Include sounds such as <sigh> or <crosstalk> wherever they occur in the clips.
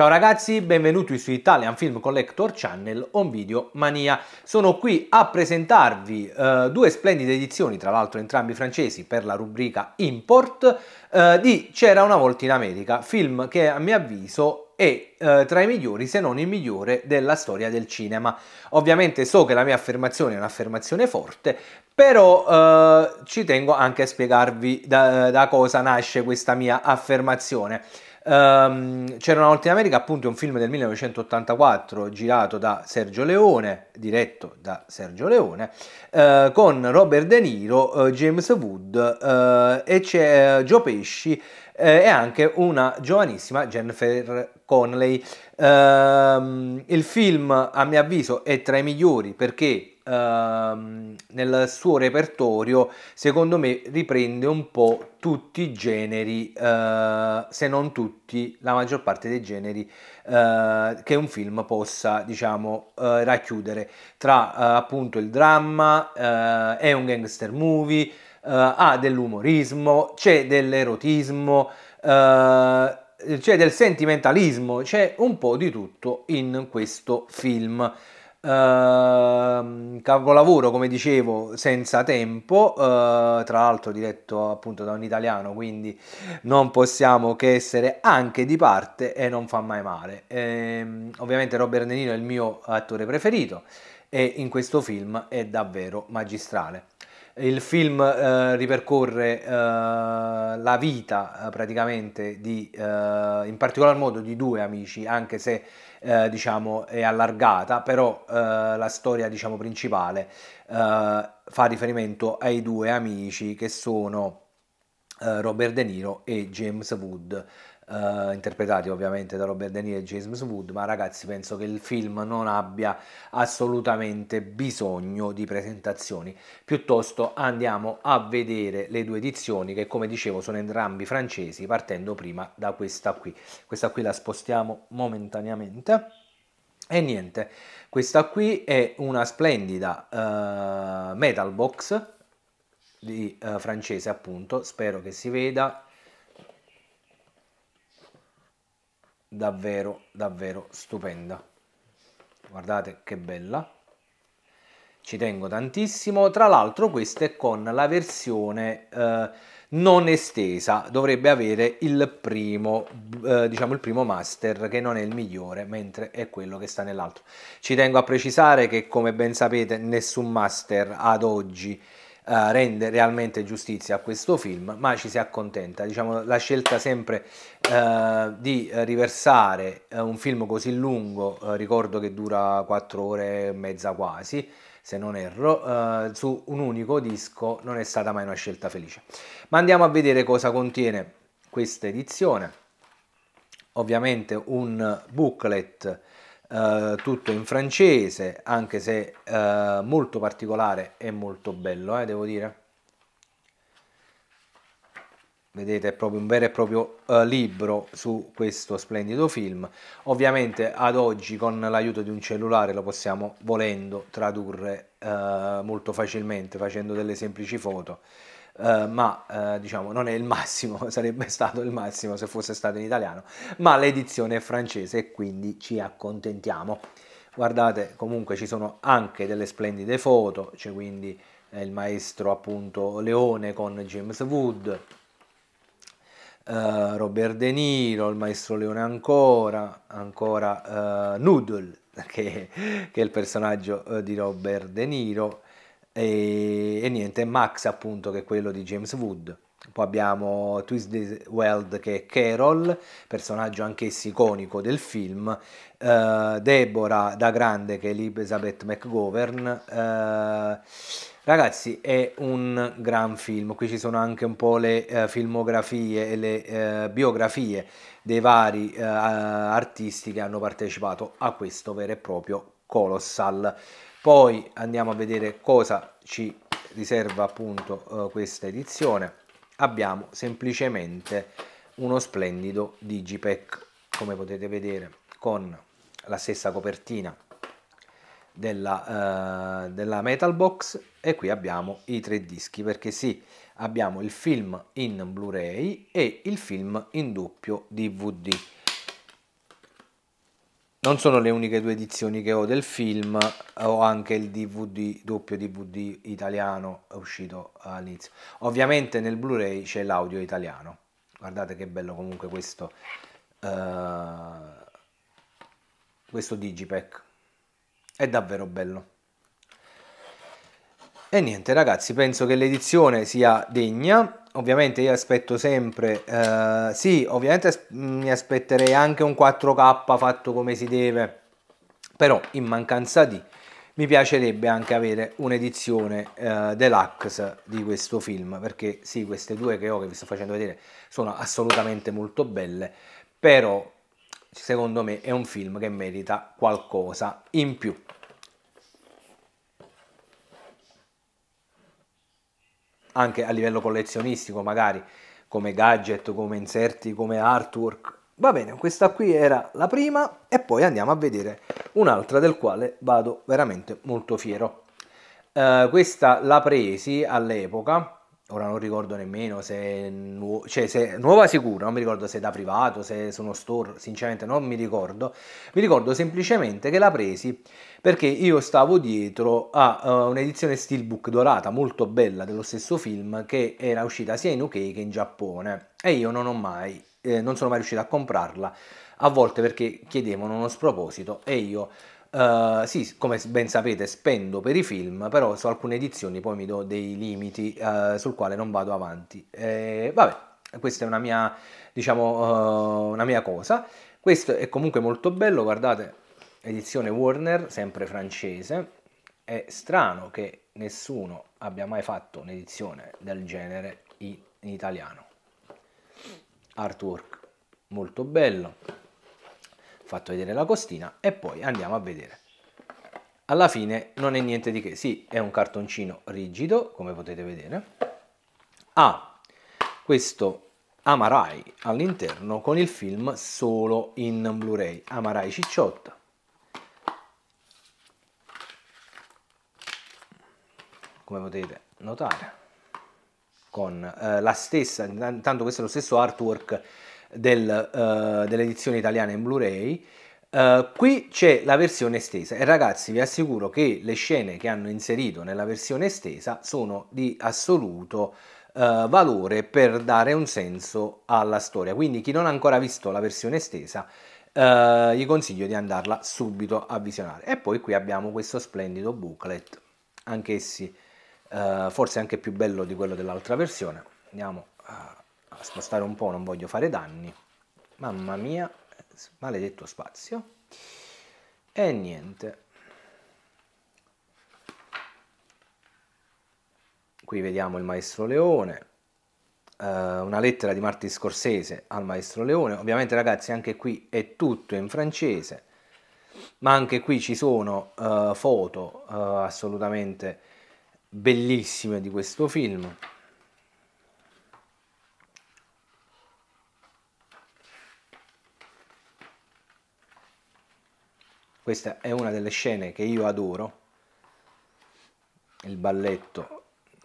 Ciao ragazzi, benvenuti su Italian Film Collector Channel on Video Mania. Sono qui a presentarvi eh, due splendide edizioni, tra l'altro entrambi francesi, per la rubrica Import eh, di C'era una volta in America, film che a mio avviso è eh, tra i migliori, se non il migliore, della storia del cinema. Ovviamente so che la mia affermazione è un'affermazione forte, però eh, ci tengo anche a spiegarvi da, da cosa nasce questa mia affermazione. Um, C'era una volta in America, appunto, un film del 1984 girato da Sergio Leone, diretto da Sergio Leone, uh, con Robert De Niro, uh, James Wood eh, e c'è Joe Pesci e anche una giovanissima Jennifer Conley. Ehm, il film, a mio avviso, è tra i migliori perché Ehm, nel suo repertorio, secondo me riprende un po' tutti i generi, eh, se non tutti, la maggior parte dei generi eh, che un film possa, diciamo, eh, racchiudere tra eh, appunto il dramma, eh, è un gangster movie, eh, ha dell'umorismo, c'è dell'erotismo, c'è del sentimentalismo, c'è un po' di tutto in questo film. Uh, capolavoro, come dicevo, senza tempo, uh, tra l'altro diretto appunto da un italiano, quindi non possiamo che essere anche di parte e non fa mai male. E, ehm, ovviamente Robert De Niro è il mio attore preferito e in questo film è davvero magistrale. Il film eh, ripercorre eh, la vita eh, praticamente di, eh, in particolar modo di due amici, anche se eh, diciamo è allargata, però eh, la storia diciamo principale fa riferimento ai due amici che sono Robert De Niro e James Wood eh, interpretati ovviamente da Robert De Niro e James Wood, ma ragazzi penso che il film non abbia assolutamente bisogno di presentazioni, piuttosto andiamo a vedere le due edizioni che come dicevo sono entrambi francesi, partendo prima da questa qui. Questa qui la spostiamo momentaneamente. E niente, questa qui è una splendida uh, metal box di, uh, francese appunto, spero che si veda davvero davvero stupenda guardate che bella ci tengo tantissimo tra l'altro questa è con la versione eh, non estesa dovrebbe avere il primo eh, diciamo il primo master che non è il migliore mentre è quello che sta nell'altro ci tengo a precisare che come ben sapete nessun master ad oggi eh, rende realmente giustizia a questo film, ma ci si accontenta. Diciamo, la scelta sempre eh, di riversare eh, un film così lungo, eh, ricordo che dura 4 ore e mezza quasi, se non erro, su un unico disco non è stata mai una scelta felice. Ma andiamo a vedere cosa contiene questa edizione. Ovviamente un booklet eh, tutto in francese, anche se eh, molto particolare e molto bello, eh, devo dire. Vedete, è proprio un vero e proprio eh, libro su questo splendido film. Ovviamente ad oggi con l'aiuto di un cellulare lo possiamo, volendo, tradurre eh, molto facilmente facendo delle semplici foto eh, ma eh, diciamo non è il massimo, <laughs> sarebbe stato il massimo se fosse stato in italiano, ma l'edizione è francese e quindi ci accontentiamo. Guardate, comunque ci sono anche delle splendide foto, c'è quindi eh, il maestro appunto Leone con James Wood, Uh, Robert De Niro, il maestro Leone ancora, ancora uh, Noodle, <laughs> che, che, è il personaggio uh, di Robert De Niro, e, e, niente, Max appunto che è quello di James Wood. Poi abbiamo Twisted Weld che è Carol, personaggio anch'esso iconico del film, uh, Deborah da grande che è Elizabeth McGovern. Uh, ragazzi è un gran film, qui ci sono anche un po' le uh, filmografie e le biografie dei vari artisti che hanno partecipato a questo vero e proprio colossal poi andiamo a vedere cosa ci riserva appunto eh, questa edizione abbiamo semplicemente uno splendido digipack come potete vedere con la stessa copertina della, eh, della, metal box e qui abbiamo i tre dischi perché sì abbiamo il film in blu-ray e il film in doppio dvd non sono le uniche due edizioni che ho del film, ho anche il DVD, doppio DVD italiano uscito all'inizio. Ovviamente nel Blu-ray c'è l'audio italiano. Guardate che bello comunque questo, uh, questo Digipack. È davvero bello. E niente ragazzi, penso che l'edizione sia degna, ovviamente io aspetto sempre, eh, sì, ovviamente mi aspetterei anche un 4K fatto come si deve, però in mancanza di mi piacerebbe anche avere un'edizione eh, deluxe di questo film, perché sì, queste due che ho che vi sto facendo vedere sono assolutamente molto belle, però secondo me è un film che merita qualcosa in più. anche a livello collezionistico magari, come gadget, come inserti, come artwork. Va bene, questa qui era la prima e poi andiamo a vedere un'altra del quale vado veramente molto fiero. Uh, questa la presi all'epoca ora non ricordo nemmeno se, nu- cioè se nuova sicura, non mi ricordo se è da privato, se su uno store, sinceramente non mi ricordo, mi ricordo semplicemente che la presi perché io stavo dietro a uh, un'edizione steelbook dorata molto bella dello stesso film che era uscita sia in UK che in Giappone e io non ho mai, eh, non sono mai riuscito a comprarla, a volte perché chiedevano uno sproposito e io eh, sì, come ben sapete spendo per i film, però su alcune edizioni poi mi do dei limiti uh, sul quale non vado avanti. Eh, vabbè, questa è una mia, diciamo, uh, una mia cosa. Questo è comunque molto bello, guardate, edizione Warner, sempre francese. È strano che nessuno abbia mai fatto un'edizione del genere in, in italiano. Artwork molto bello fatto vedere la costina e poi andiamo a vedere. Alla fine non è niente di che, sì, è un cartoncino rigido, come potete vedere, ha ah, questo Amarai all'interno con il film solo in Blu-ray, Amarai Cicciotta. Come potete notare, con eh, la stessa, intanto questo è lo stesso artwork del, uh, eh, dell'edizione italiana in Blu-ray. Uh, qui c'è la versione estesa e ragazzi vi assicuro che le scene che hanno inserito nella versione estesa sono di assoluto uh, valore per dare un senso alla storia quindi chi non ha ancora visto la versione estesa uh, gli consiglio di andarla subito a visionare e poi qui abbiamo questo splendido booklet anch'essi forse anche più bello di quello dell'altra versione andiamo a a spostare un po', non voglio fare danni. Mamma mia, maledetto spazio. E niente. Qui vediamo il maestro Leone, eh, una lettera di Martin Scorsese al maestro Leone. Ovviamente ragazzi anche qui è tutto in francese, ma anche qui ci sono eh, foto eh, assolutamente bellissime di questo film. Questa è una delle scene che io adoro, il balletto.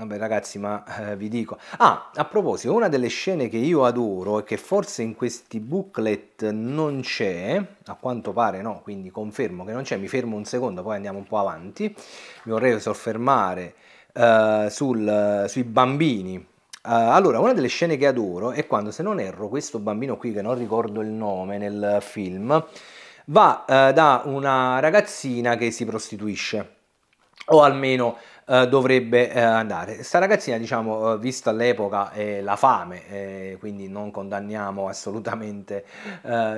Vabbè ragazzi, ma eh, vi dico... Ah, a proposito, una delle scene che io adoro e che forse in questi booklet non c'è, a quanto pare no, quindi confermo che non c'è, mi fermo un secondo, poi andiamo un po' avanti. Mi vorrei soffermare eh, sul, sui bambini Uh, allora, una delle scene che adoro è quando, se non erro, questo bambino qui, che non ricordo il nome nel film, va eh, da una ragazzina che si prostituisce o almeno eh, dovrebbe eh, andare. questa ragazzina, diciamo, eh, vista l'epoca e la fame, quindi non condanniamo assolutamente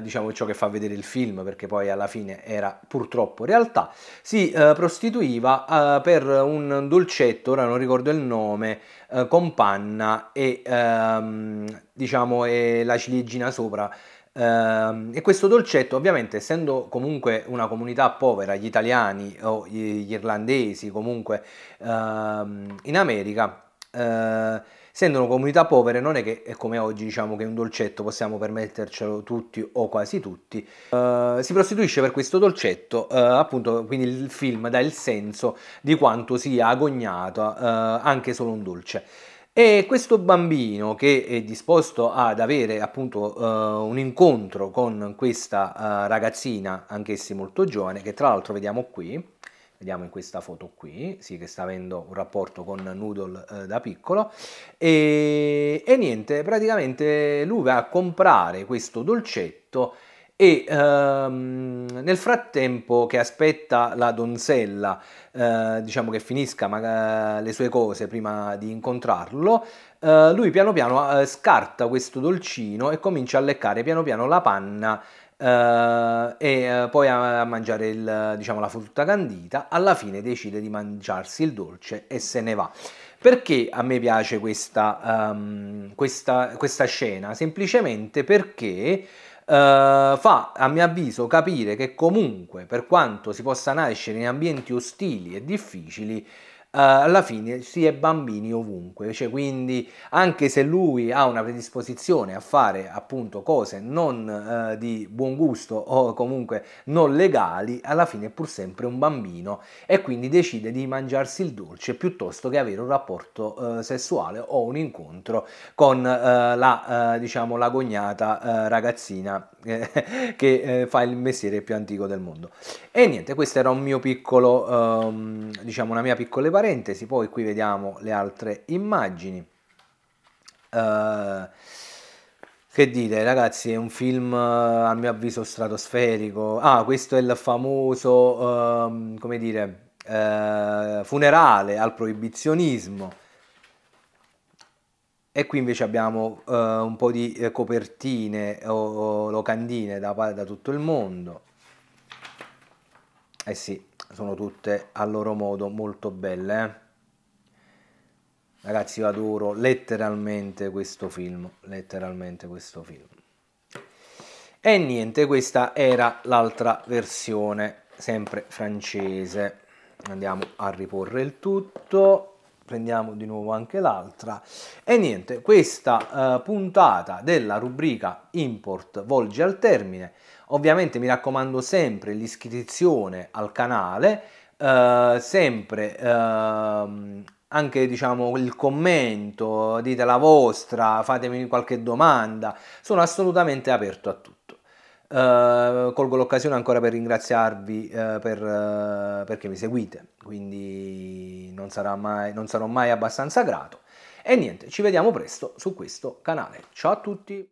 diciamo, ciò che fa vedere il film, perché poi alla fine era purtroppo realtà, si prostituiva per un dolcetto, ora non ricordo il nome, con panna e, ehm, diciamo, e la ciliegina sopra Ehm, e questo dolcetto, ovviamente, essendo comunque una comunità povera, gli italiani o gli irlandesi comunque ehm, in America, eh, essendo una comunità povera, non è che è come oggi, diciamo che un dolcetto possiamo permettercelo tutti o quasi tutti. Eh, si prostituisce per questo dolcetto, eh, appunto, quindi il film dà il senso di quanto sia agognato anche solo un dolce. E questo bambino che è disposto ad avere appunto eh, un incontro con questa eh, ragazzina, anch'essi molto giovane, che tra l'altro vediamo qui, vediamo in questa foto qui, sì che sta avendo un rapporto con Noodle eh, da piccolo, e, e niente, praticamente lui va a comprare questo dolcetto e ehm, nel frattempo che aspetta la donzella, eh, diciamo che finisca eh, le sue cose prima di incontrarlo, eh, lui piano piano eh, scarta questo dolcino e comincia a leccare piano piano la panna eh, e eh, poi a, a mangiare il, diciamo, la frutta candita. Alla fine decide di mangiarsi il dolce e se ne va. Perché a me piace questa, um, questa, questa scena? Semplicemente perché eh, fa a mio avviso capire che comunque per quanto si possa nascere in ambienti ostili e difficili eh, alla fine si è bambini ovunque, cioè, quindi anche se lui ha una predisposizione a fare appunto cose non eh, di buon gusto o comunque non legali, alla fine è pur sempre un bambino e quindi decide di mangiarsi il dolce piuttosto che avere un rapporto eh, sessuale o un incontro con la, diciamo, la l'agognata ragazzina che fa il mestiere più antico del mondo. E niente, questo era un mio piccolo, ehm, diciamo, una mia piccola parentesi, poi qui vediamo le altre immagini. Uh, che dite ragazzi, è un film eh, a mio avviso stratosferico. Ah, questo è il famoso, uh, come dire, uh, funerale al proibizionismo. E qui invece abbiamo un po' di copertine o, o locandine da, da tutto il mondo. Eh sì, sono tutte a loro modo molto belle eh? ragazzi io adoro letteralmente questo film letteralmente questo film e niente questa era l'altra versione sempre francese andiamo a riporre il tutto prendiamo di nuovo anche l'altra e niente questa eh, puntata della rubrica import volge al termine ovviamente mi raccomando sempre l'iscrizione al canale eh, sempre eh, anche diciamo il commento dite la vostra fatemi qualche domanda sono assolutamente aperto a tutti Uh, colgo l'occasione ancora per ringraziarvi uh, per, uh, perché mi seguite, quindi non, mai, non sarò mai abbastanza grato. E niente, ci vediamo presto su questo canale. Ciao a tutti!